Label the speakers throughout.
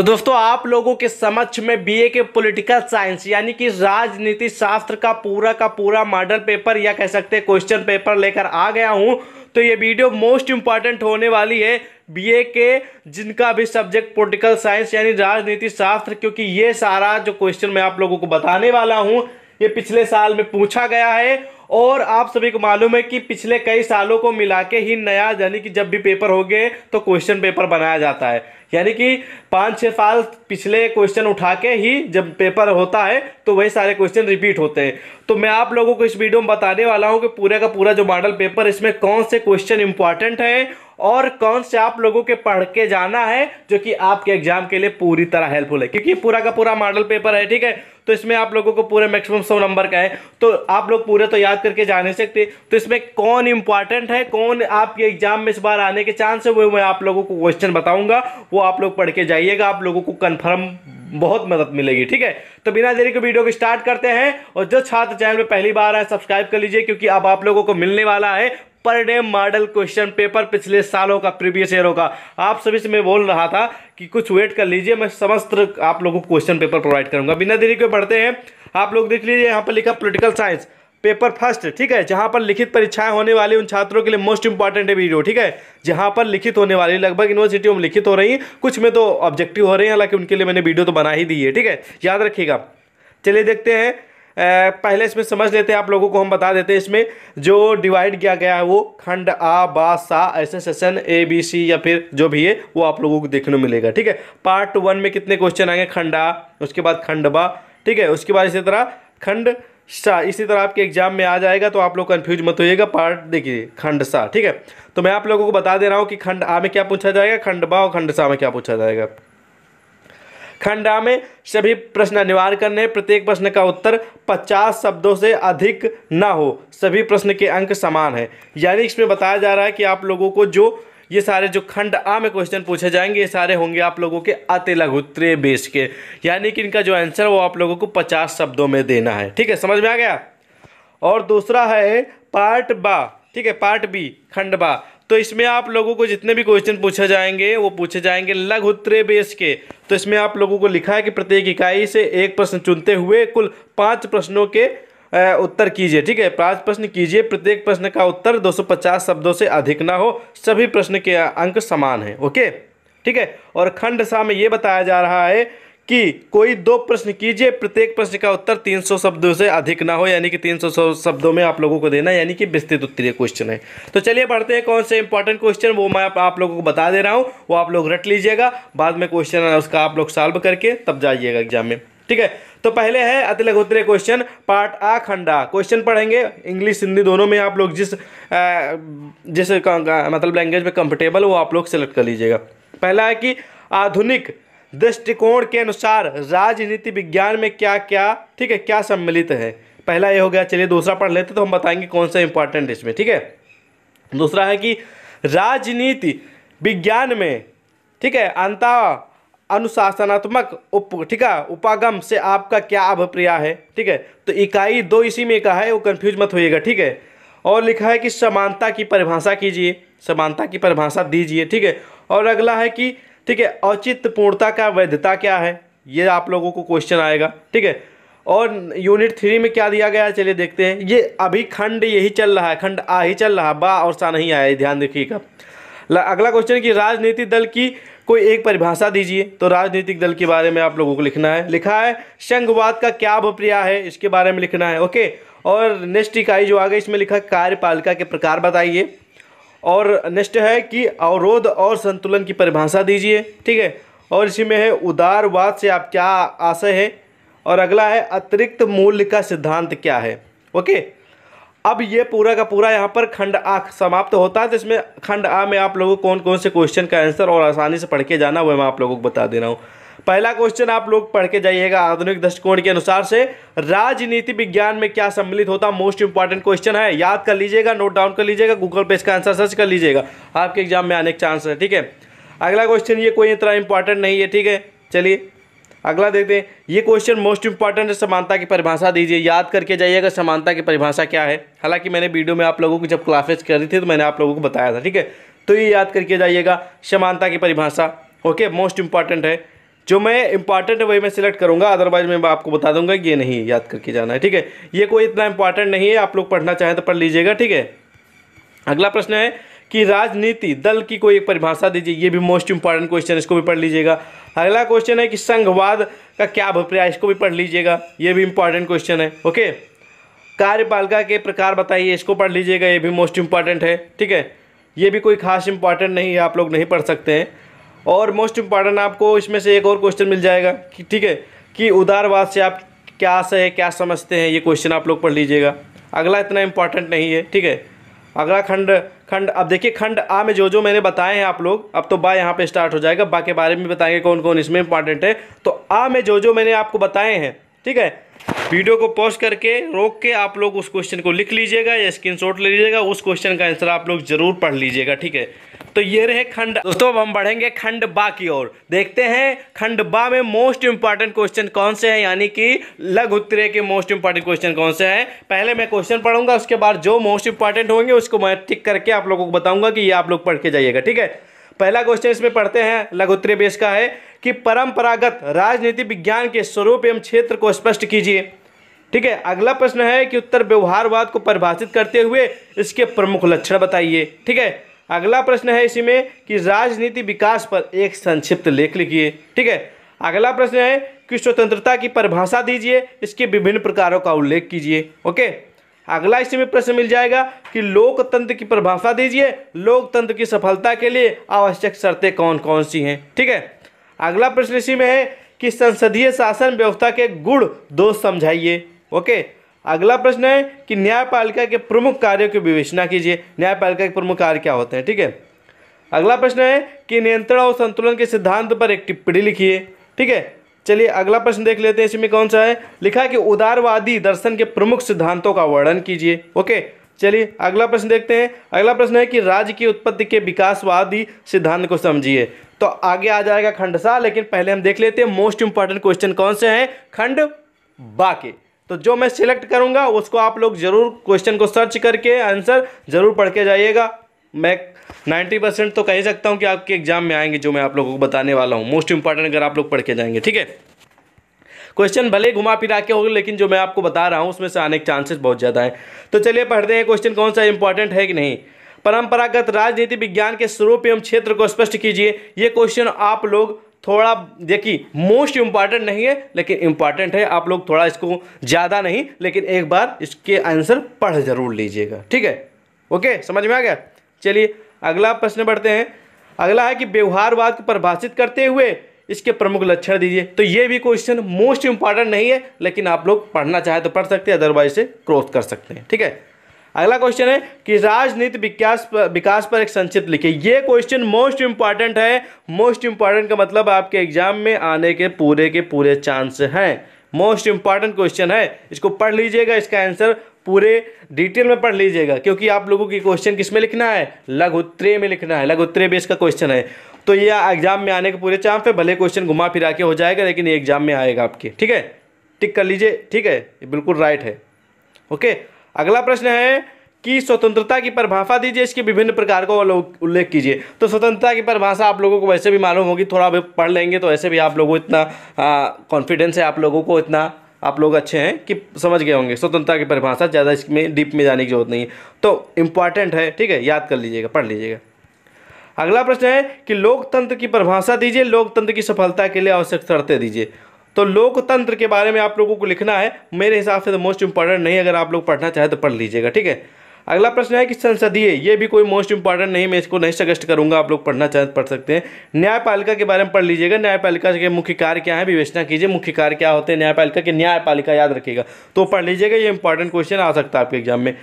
Speaker 1: तो दोस्तों आप लोगों के समक्ष में बीए के पॉलिटिकल साइंस यानी कि राजनीति शास्त्र का पूरा का पूरा मॉडल पेपर या कह सकते हैं क्वेश्चन पेपर लेकर आ गया हूं तो ये वीडियो मोस्ट इंपॉर्टेंट होने वाली है बीए के जिनका भी सब्जेक्ट पॉलिटिकल साइंस यानी राजनीति शास्त्र क्योंकि ये सारा जो क्वेश्चन मैं आप लोगों को बताने वाला हूँ ये पिछले साल में पूछा गया है और आप सभी को मालूम है कि पिछले कई सालों को मिला के ही नया यानी कि जब भी पेपर हो गए तो क्वेश्चन पेपर बनाया जाता है यानी कि पाँच छः साल पिछले क्वेश्चन उठा के ही जब पेपर होता है तो वही सारे क्वेश्चन रिपीट होते हैं तो मैं आप लोगों को इस वीडियो में बताने वाला हूँ कि पूरे का पूरा जो मॉडल पेपर इसमें कौन से क्वेश्चन इंपॉर्टेंट है और कौन से आप लोगों के पढ़ के जाना है जो कि आपके एग्जाम के लिए पूरी तरह हेल्पफुल है क्योंकि पूरा का पूरा मॉडल पेपर है ठीक है तो इसमें आप लोगों को पूरे मैक्सिमम सौ नंबर का है तो आप लोग पूरे तो याद करके जा नहीं सकते तो इसमें कौन इंपॉर्टेंट है कौन आपके एग्जाम में इस बार आने के चांस है वो मैं आप लोगों को क्वेश्चन बताऊंगा वो आप लोग पढ़ के जाइएगा आप लोगों को कन्फर्म बहुत मदद मिलेगी ठीक है तो बिना देरी के वीडियो को स्टार्ट करते हैं और जो छात्र चैनल पे पहली बार आए सब्सक्राइब कर लीजिए क्योंकि अब आप लोगों को मिलने वाला है per day model question paper पिछले सालों का प्रीवियस ईयर होगा आप सभी से मैं बोल रहा था कि कुछ वेट कर लीजिए मैं समस्त आप लोगों को क्वेश्चन पेपर प्रोवाइड करूंगा बिना देरी के बढ़ते हैं आप लोग देख लीजिए यहाँ पर लिखा पोलिटिकल साइंस पेपर फर्स्ट ठीक है जहाँ पर लिखित परीक्षाएं होने वाली उन छात्रों के लिए मोस्ट इंपॉर्टेंट है वीडियो ठीक है जहाँ पर लिखित होने वाली लगभग यूनिवर्सिटियों में लिखित हो रही है कुछ में तो ऑब्जेक्टिव हो रहे हैं हालांकि उनके लिए मैंने वीडियो तो बना ही दी है ठीक है याद रखिएगा चलिए देखते हैं पहले इसमें समझ लेते हैं आप लोगों को हम बता देते हैं इसमें जो डिवाइड किया गया है वो खंड आ बा सा ऐसे सेशन ए बी सी या फिर जो भी है वो आप लोगों को देखने को मिलेगा ठीक है पार्ट वन में कितने क्वेश्चन आएंगे खंड आ उसके बाद खंड बा ठीक है उसके बाद इसी तरह खंड सा इसी तरह आपके एग्जाम में आ जाएगा तो आप लोग कन्फ्यूज मत होइएगा पार्ट देखिए खंड सा ठीक है तो मैं आप लोगों को बता दे रहा हूँ कि खंड आ में क्या पूछा जाएगा खंड बा और खंड सा में क्या पूछा जाएगा खंडा में सभी प्रश्न अनिवार्य करने प्रत्येक प्रश्न का उत्तर 50 शब्दों से अधिक ना हो सभी प्रश्न के अंक समान है यानी इसमें बताया जा रहा है कि आप लोगों को जो ये सारे जो खंड आ में क्वेश्चन पूछे जाएंगे ये सारे होंगे आप लोगों के अति लघुत्तरीय बेस के यानी कि इनका जो आंसर वो आप लोगों को पचास शब्दों में देना है ठीक है समझ में आ गया और दूसरा है पार्ट बा ठीक है पार्ट बी खंड बा तो इसमें आप लोगों को जितने भी क्वेश्चन पूछे जाएंगे वो पूछे जाएंगे लघु बेस के तो इसमें आप लोगों को लिखा है कि प्रत्येक इकाई से एक प्रश्न चुनते हुए कुल पाँच प्रश्नों के उत्तर कीजिए ठीक है पाँच प्रश्न कीजिए प्रत्येक प्रश्न का उत्तर 250 शब्दों से अधिक ना हो सभी प्रश्न के अंक समान हैं ओके ठीक है और खंड सा में ये बताया जा रहा है कि कोई दो प्रश्न कीजिए प्रत्येक प्रश्न का उत्तर 300 शब्दों से अधिक ना हो यानी कि 300 शब्दों में आप लोगों को देना यानी कि विस्तृत उत्तरीय क्वेश्चन है तो चलिए बढ़ते हैं कौन से इंपॉर्टेंट क्वेश्चन वो मैं आप लोगों को बता दे रहा हूँ वो आप लोग रट लीजिएगा बाद में क्वेश्चन उसका आप लोग सॉल्व करके तब जाइएगा एग्जाम में ठीक है तो पहले है अति लघुत्तरीय क्वेश्चन पार्ट आ खंडा क्वेश्चन पढ़ेंगे इंग्लिश हिंदी दोनों में आप लोग जिस जिस मतलब लैंग्वेज में कंफर्टेबल वो आप लोग सेलेक्ट कर लीजिएगा पहला है कि आधुनिक दृष्टिकोण के अनुसार राजनीति विज्ञान में क्या क्या ठीक है क्या सम्मिलित है पहला ये हो गया चलिए दूसरा पढ़ लेते तो हम बताएंगे कौन सा इंपॉर्टेंट है इसमें ठीक है दूसरा है कि राजनीति विज्ञान में ठीक है अंता अनुशासनात्मक उप ठीक है उपागम से आपका क्या अभिप्रिया है ठीक है तो इकाई दो इसी में कहा है वो कंफ्यूज मत होइएगा ठीक है और लिखा है कि समानता की परिभाषा कीजिए समानता की परिभाषा दीजिए ठीक है और अगला है कि ठीक है औचित्य पूर्णता का वैधता क्या है ये आप लोगों को क्वेश्चन आएगा ठीक है और यूनिट थ्री में क्या दिया गया चलिए देखते हैं ये अभी खंड यही चल रहा है खंड आ ही चल रहा है बा और सा नहीं आया ध्यान रखिएगा अगला क्वेश्चन कि राजनीतिक दल की कोई एक परिभाषा दीजिए तो राजनीतिक दल के बारे में आप लोगों को लिखना है लिखा है संघवाद का क्या अभिप्रिया है इसके बारे में लिखना है ओके और नेक्स्ट इकाई जो आ गई इसमें लिखा कार्यपालिका के प्रकार बताइए और नेक्स्ट है कि अवरोध और संतुलन की परिभाषा दीजिए ठीक है और इसी में है उदारवाद से आप क्या आशय है और अगला है अतिरिक्त मूल्य का सिद्धांत क्या है ओके अब ये पूरा का पूरा यहाँ पर खंड आ समाप्त होता है तो इसमें खंड आ में आप लोगों को कौन कौन से क्वेश्चन का आंसर और आसानी से पढ़ के जाना वह मैं आप लोगों को बता दे रहा हूँ पहला क्वेश्चन आप लोग पढ़ के जाइएगा आधुनिक दृष्टिकोण के अनुसार से राजनीति विज्ञान में क्या सम्मिलित होता मोस्ट इंपॉर्टेंट क्वेश्चन है याद कर लीजिएगा नोट डाउन कर लीजिएगा गूगल पे इसका आंसर सर्च कर लीजिएगा आपके एग्जाम में आने के चांस है ठीक है अगला क्वेश्चन ये कोई इतना इंपॉर्टेंट नहीं है ठीक है चलिए अगला देखते हैं ये क्वेश्चन मोस्ट इंपॉर्टेंट है समानता की परिभाषा दीजिए याद करके जाइएगा समानता की परिभाषा क्या है हालांकि मैंने वीडियो में आप लोगों को जब क्लासेज करी थी तो मैंने आप लोगों को बताया था ठीक है तो ये याद करके जाइएगा समानता की परिभाषा ओके मोस्ट इंपॉर्टेंट है जो मैं इंपॉर्टेंट है वही मैं सिलेक्ट करूँगा अदरवाइज मैं आपको बता दूंगा ये नहीं याद करके जाना है ठीक है ये कोई इतना इंपॉर्टेंट नहीं है आप लोग पढ़ना चाहें तो पढ़ लीजिएगा ठीक है अगला प्रश्न है कि राजनीति दल की कोई एक परिभाषा दीजिए ये भी मोस्ट इंपॉर्टेंट क्वेश्चन इसको भी पढ़ लीजिएगा अगला क्वेश्चन है कि संघवाद का क्या अभिप्राय इसको भी पढ़ लीजिएगा ये भी इंपॉर्टेंट क्वेश्चन है ओके कार्यपालिका के प्रकार बताइए इसको पढ़ लीजिएगा ये भी मोस्ट इंपॉर्टेंट है ठीक है ये भी कोई खास इंपॉर्टेंट नहीं है आप लोग नहीं पढ़ सकते हैं और मोस्ट इम्पॉर्टेंट आपको इसमें से एक और क्वेश्चन मिल जाएगा कि ठीक है कि उदारवाद से आप क्या से क्या समझते हैं ये क्वेश्चन आप लोग पढ़ लीजिएगा अगला इतना इम्पॉर्टेंट नहीं है ठीक है अगला खंड खंड अब देखिए खंड आ में जो जो मैंने बताए हैं आप लोग अब तो बा यहाँ पे स्टार्ट हो जाएगा बा के बारे में बताएंगे कौन कौन इसमें इम्पॉर्टेंट है तो आ में जो जो मैंने आपको बताए हैं ठीक है वीडियो को पॉज करके रोक के आप लोग उस क्वेश्चन को लिख लीजिएगा या स्क्रीन ले लीजिएगा उस क्वेश्चन का आंसर आप लोग जरूर पढ़ लीजिएगा ठीक है तो ये रहे खंड दोस्तों अब हम बढ़ेंगे खंड बा की ओर देखते हैं खंड बा में मोस्ट इंपॉर्टेंट क्वेश्चन कौन से हैं यानी कि लघु उत्तरे के मोस्ट इंपॉर्टेंट क्वेश्चन कौन से हैं पहले मैं क्वेश्चन पढ़ूंगा उसके बाद जो मोस्ट इंपॉर्टेंट होंगे उसको मैं टिक करके आप लोगों को बताऊंगा कि ये आप लोग पढ़ के जाइएगा ठीक है पहला क्वेश्चन इसमें पढ़ते हैं उत्तरे बेस का है कि परंपरागत राजनीति विज्ञान के स्वरूप एवं क्षेत्र को स्पष्ट कीजिए ठीक है अगला प्रश्न है कि उत्तर व्यवहारवाद को परिभाषित करते हुए इसके प्रमुख लक्षण बताइए ठीक है अगला प्रश्न है इसी में कि राजनीति विकास पर एक संक्षिप्त लेख लिखिए ठीक है अगला प्रश्न है कि स्वतंत्रता की परिभाषा दीजिए इसके विभिन्न प्रकारों का उल्लेख कीजिए ओके अगला इसी में प्रश्न मिल जाएगा कि लोकतंत्र की परिभाषा दीजिए लोकतंत्र की सफलता के लिए आवश्यक शर्तें कौन कौन सी हैं ठीक है अगला प्रश्न इसी में है कि संसदीय शासन व्यवस्था के गुण दोष समझाइए ओके अगला प्रश्न है कि न्यायपालिका के प्रमुख कार्यों की विवेचना कीजिए न्यायपालिका के प्रमुख कार्य क्या होते हैं ठीक है थीके? अगला प्रश्न है कि नियंत्रण और संतुलन के सिद्धांत पर एक टिप्पणी लिखिए ठीक है चलिए अगला प्रश्न देख लेते हैं इसमें कौन सा है लिखा है कि उदारवादी दर्शन के प्रमुख सिद्धांतों का वर्णन कीजिए ओके चलिए अगला प्रश्न देखते हैं अगला प्रश्न है कि राज्य की उत्पत्ति के विकासवादी सिद्धांत को समझिए तो आगे आ जाएगा खंड सा लेकिन पहले हम देख लेते हैं मोस्ट इंपॉर्टेंट क्वेश्चन कौन से हैं खंड बा के तो जो मैं सिलेक्ट करूंगा उसको आप लोग ज़रूर क्वेश्चन को सर्च करके आंसर ज़रूर पढ़ के जाइएगा मैं नाइन्टी परसेंट तो कह ही सकता हूं कि आपके एग्ज़ाम में आएंगे जो मैं आप लोगों को बताने वाला हूँ मोस्ट इंपॉर्टेंट अगर आप लोग पढ़ के जाएंगे ठीक है क्वेश्चन भले घुमा फिरा के होगा लेकिन जो मैं आपको बता रहा हूँ उसमें से आने के चांसेस बहुत ज़्यादा हैं तो चलिए पढ़ते हैं क्वेश्चन कौन सा इंपॉर्टेंट है कि नहीं परंपरागत राजनीति विज्ञान के स्वरूप एवं क्षेत्र को स्पष्ट कीजिए ये क्वेश्चन आप लोग थोड़ा देखिए मोस्ट इंपॉर्टेंट नहीं है लेकिन इंपॉर्टेंट है आप लोग थोड़ा इसको ज़्यादा नहीं लेकिन एक बार इसके आंसर पढ़ ज़रूर लीजिएगा ठीक है ओके समझ में आ गया चलिए अगला प्रश्न पढ़ते हैं अगला है कि व्यवहारवाद को परिभाषित करते हुए इसके प्रमुख लक्षण दीजिए तो ये भी क्वेश्चन मोस्ट इंपॉर्टेंट नहीं है लेकिन आप लोग पढ़ना चाहे तो पढ़ सकते हैं अदरवाइज से क्रॉस कर सकते हैं ठीक है अगला क्वेश्चन है कि राजनीति विकास पर विकास पर एक संक्षिप्त लिखे ये क्वेश्चन मोस्ट इंपॉर्टेंट है मोस्ट इंपॉर्टेंट का मतलब आपके एग्जाम में आने के पूरे के पूरे चांस हैं मोस्ट इंपॉर्टेंट क्वेश्चन है इसको पढ़ लीजिएगा इसका आंसर पूरे डिटेल में पढ़ लीजिएगा क्योंकि आप लोगों की क्वेश्चन किस में लिखना है लघुत्तरे में लिखना है लघुत्तरे बेस का क्वेश्चन है तो ये एग्जाम में आने के पूरे चांस है भले क्वेश्चन घुमा फिरा के हो जाएगा लेकिन ये एग्जाम में आएगा आपके ठीक है टिक कर लीजिए ठीक है बिल्कुल राइट है ओके अगला प्रश्न है कि स्वतंत्रता की परिभाषा दीजिए इसके विभिन्न प्रकार को उल्लेख कीजिए तो स्वतंत्रता की परिभाषा आप लोगों को वैसे भी मालूम होगी थोड़ा भी पढ़ लेंगे तो ऐसे भी आप लोगों को इतना कॉन्फिडेंस है आप लोगों को इतना आप लोग अच्छे हैं कि समझ गए होंगे स्वतंत्रता की परिभाषा ज़्यादा इसमें डीप में जाने की जरूरत नहीं है तो इम्पॉर्टेंट है ठीक है याद कर लीजिएगा पढ़ लीजिएगा अगला प्रश्न है कि लोकतंत्र की परिभाषा दीजिए लोकतंत्र की सफलता के लिए आवश्यक शर्तें दीजिए तो लोकतंत्र के बारे में आप लोगों को लिखना है मेरे हिसाब से तो मोस्ट इंपॉर्टेंट नहीं अगर आप लोग पढ़ना चाहें तो पढ़ लीजिएगा ठीक है अगला प्रश्न है कि संसदीय ये भी कोई मोस्ट इंपॉर्टेंट नहीं मैं इसको नहीं सजेस्ट करूंगा आप लोग पढ़ना चाहें तो पढ़ सकते हैं न्यायपालिका के बारे में पढ़ लीजिएगा न्यायपालिका के मुख्य कार्य क्या है विवेचना कीजिए मुख्य कार्य क्या होते हैं न्यायपालिका के न्यायपालिका याद रखिएगा तो पढ़ लीजिएगा ये इंपॉर्टेंट क्वेश्चन आ सकता है आपके एग्जाम में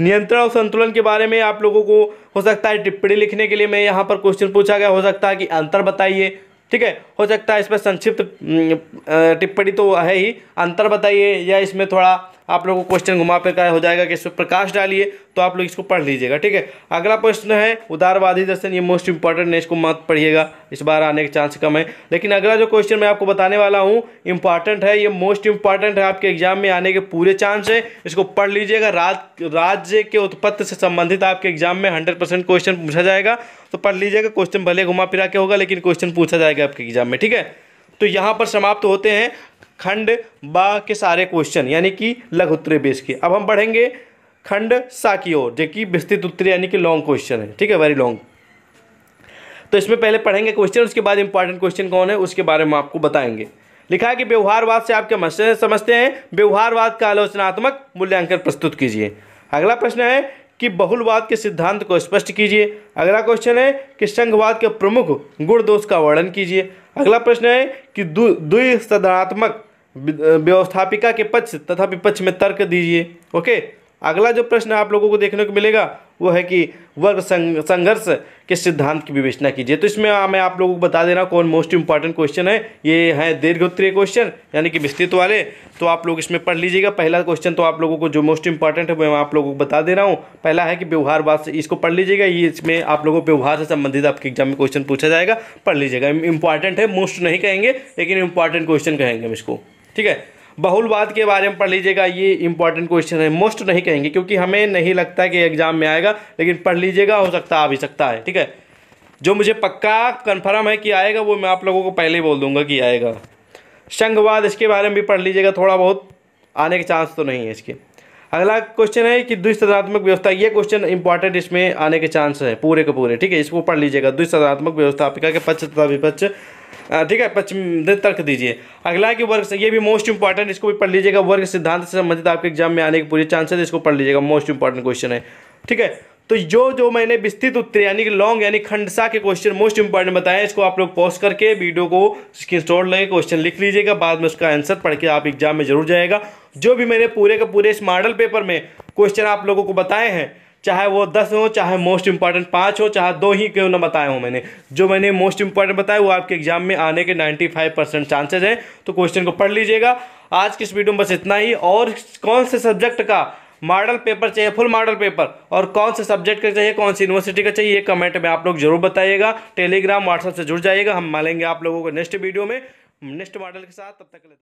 Speaker 1: नियंत्रण और संतुलन के बारे में आप लोगों को हो सकता है टिप्पणी लिखने के लिए मैं यहाँ पर क्वेश्चन पूछा गया हो सकता है कि अंतर बताइए ठीक है हो सकता है इसमें संक्षिप्त हम्म, टिप्पणी तो है ही अंतर बताइए या इसमें थोड़ा आप लोगों को क्वेश्चन घुमा फिर हो जाएगा कि इस पर प्रकाश डालिए तो आप लोग इसको पढ़ लीजिएगा ठीक है अगला प्रश्न है उदारवादी दर्शन ये मोस्ट इंपॉर्टेंट है इसको मत पढ़िएगा इस बार आने के चांस कम है लेकिन अगला जो क्वेश्चन मैं आपको बताने वाला हूँ इंपॉर्टेंट है ये मोस्ट इंपॉर्टेंट है आपके एग्जाम में आने के पूरे चांस है इसको पढ़ लीजिएगा राज राज्य के उत्पत्ति से संबंधित आपके एग्जाम में हंड्रेड परसेंट क्वेश्चन पूछा जाएगा तो पढ़ लीजिएगा क्वेश्चन भले घुमा फिरा के होगा लेकिन क्वेश्चन पूछा जाएगा आपके एग्जाम में ठीक है तो यहाँ पर समाप्त होते हैं खंड बा के सारे क्वेश्चन यानी कि लघु उत्तरीय बेस के अब हम पढ़ेंगे खंड सा की ओर जो कि विस्तृत उत्तर यानी कि लॉन्ग क्वेश्चन है ठीक है वेरी लॉन्ग तो इसमें पहले पढ़ेंगे क्वेश्चन उसके बाद इंपॉर्टेंट क्वेश्चन कौन है उसके बारे में आपको बताएंगे लिखा है कि व्यवहारवाद से आप क्या समझते हैं व्यवहारवाद का आलोचनात्मक मूल्यांकन प्रस्तुत कीजिए अगला प्रश्न है कि बहुलवाद के सिद्धांत को स्पष्ट कीजिए अगला क्वेश्चन है कि संघवाद के प्रमुख गुण दोष का वर्णन कीजिए अगला प्रश्न है कि द्विसदनात्मक व्यवस्थापिका के पक्ष तथा विपक्ष में तर्क दीजिए ओके अगला जो प्रश्न आप लोगों को देखने को मिलेगा वो है कि वर्ग संघर्ष के सिद्धांत की विवेचना कीजिए तो इसमें मैं आप लोगों को बता दे रहा हूँ कौन मोस्ट इंपॉर्टेंट क्वेश्चन है ये है दीर्घ उत्तरीय क्वेश्चन यानी कि विस्तृत वाले तो आप लोग इसमें पढ़ लीजिएगा पहला क्वेश्चन तो आप लोगों को जो मोस्ट इंपॉर्टेंट है मैं आप लोगों को बता दे रहा हूँ पहला है कि व्यवहारवाद से इसको पढ़ लीजिएगा ये इसमें आप लोगों को व्यवहार से संबंधित आपके एग्जाम में क्वेश्चन पूछा जाएगा पढ़ लीजिएगा इंपॉर्टेंट है मोस्ट नहीं कहेंगे लेकिन इंपॉर्टेंट क्वेश्चन कहेंगे हम इसको ठीक है बहुलवाद के बारे में पढ़ लीजिएगा ये इंपॉर्टेंट क्वेश्चन है मोस्ट नहीं कहेंगे क्योंकि हमें नहीं लगता कि एग्जाम में आएगा लेकिन पढ़ लीजिएगा हो सकता आ भी सकता है ठीक है जो मुझे पक्का कन्फर्म है कि आएगा वो मैं आप लोगों को पहले ही बोल दूंगा कि आएगा संघवाद इसके बारे में भी पढ़ लीजिएगा थोड़ा बहुत आने के चांस तो नहीं है इसके अगला क्वेश्चन है कि द्विसदनात्मक व्यवस्था ये क्वेश्चन इंपॉर्टेंट इसमें आने के चांस है पूरे के पूरे ठीक है इसको पढ़ लीजिएगा द्विसदनात्मक व्यवस्थापिका के पक्ष तथा विपक्ष ठीक है पश्चिम तर्क दीजिए अगला कि वर्ग ये भी मोस्ट इंपॉर्टेंट इसको भी पढ़ लीजिएगा वर्ग सिद्धांत से संबंधित आपके एग्जाम में आने के पूरे चांसेस इसको पढ़ लीजिएगा मोस्ट इंपॉर्टेंट क्वेश्चन है ठीक है तो जो जो मैंने विस्तृत उत्तर यानी कि लॉन्ग यानी खंडसा के क्वेश्चन मोस्ट इंपॉर्टेंट बताया इसको आप लोग पॉज करके वीडियो को स्क्रीन शॉट लगे क्वेश्चन लिख लीजिएगा बाद में उसका आंसर पढ़ के आप एग्जाम में जरूर जाएगा जो भी मैंने पूरे का पूरे इस मॉडल पेपर में क्वेश्चन आप लोगों को बताए हैं चाहे वो दस हो चाहे मोस्ट इंपॉर्टेंट पाँच हो चाहे दो ही क्यों ना बताए हो मैंने जो मैंने मोस्ट इंपॉर्टेंट बताया वो आपके एग्जाम में आने के 95 परसेंट चांसेज हैं तो क्वेश्चन को पढ़ लीजिएगा आज की इस वीडियो में बस इतना ही और कौन से सब्जेक्ट का मॉडल पेपर चाहिए फुल मॉडल पेपर और कौन से सब्जेक्ट का चाहिए कौन सी यूनिवर्सिटी का चाहिए ये कमेंट में आप लोग जरूर बताइएगा टेलीग्राम व्हाट्सएप से जुड़ जाइएगा हम मालेंगे आप लोगों को नेक्स्ट वीडियो में नेक्स्ट मॉडल के साथ तब तक